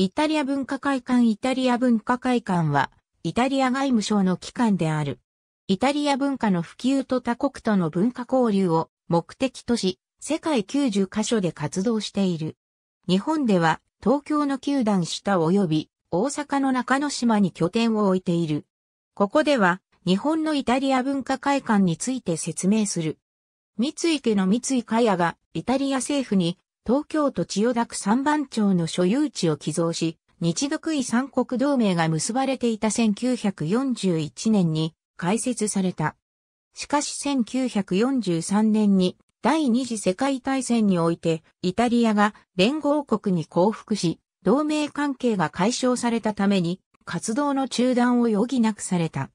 イタリア文化会館イタリア文化会館は、イタリア外務省の機関である。イタリア文化の普及と他国との文化交流を目的とし、世界90カ所で活動している。日本では、東京の球団下及び大阪の中之島に拠点を置いている。ここでは、日本のイタリア文化会館について説明する。三井家の三井加也がイタリア政府に東京都千代田区三番町の所有地を寄贈し、日独伊三国同盟が結ばれていた1941年に開設された。しかし1943年に第二次世界大戦においてイタリアが連合国に降伏し、同盟関係が解消されたために活動の中断を余儀なくされた。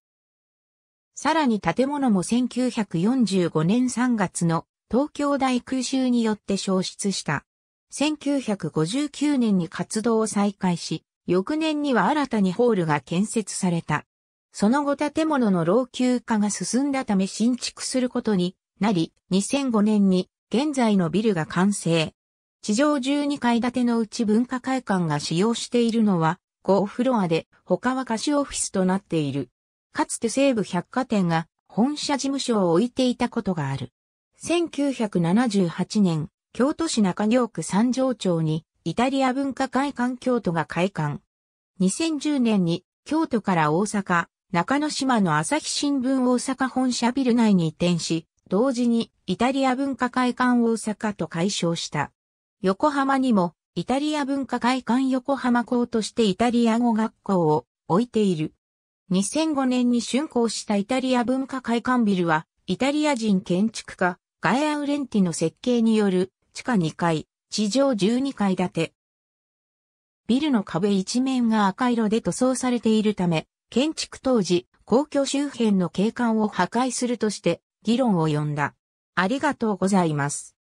さらに建物も1945年3月の東京大空襲によって消失した。1959年に活動を再開し、翌年には新たにホールが建設された。その後建物の老朽化が進んだため新築することになり、2005年に現在のビルが完成。地上12階建てのうち文化会館が使用しているのは5フロアで他は貸しオフィスとなっている。かつて西武百貨店が本社事務所を置いていたことがある。1978年、京都市中京区三条町に、イタリア文化会館京都が開館。2010年に、京都から大阪、中野島の朝日新聞大阪本社ビル内に移転し、同時にイタリア文化会館大阪と解消した。横浜にもイタリア文化会館横浜校としてイタリア語学校を置いている。2005年に竣工したイタリア文化会館ビルはイタリア人建築家ガエア・ウレンティの設計による地下2階、地上12階建て。ビルの壁一面が赤色で塗装されているため、建築当時、皇居周辺の景観を破壊するとして議論を呼んだ。ありがとうございます。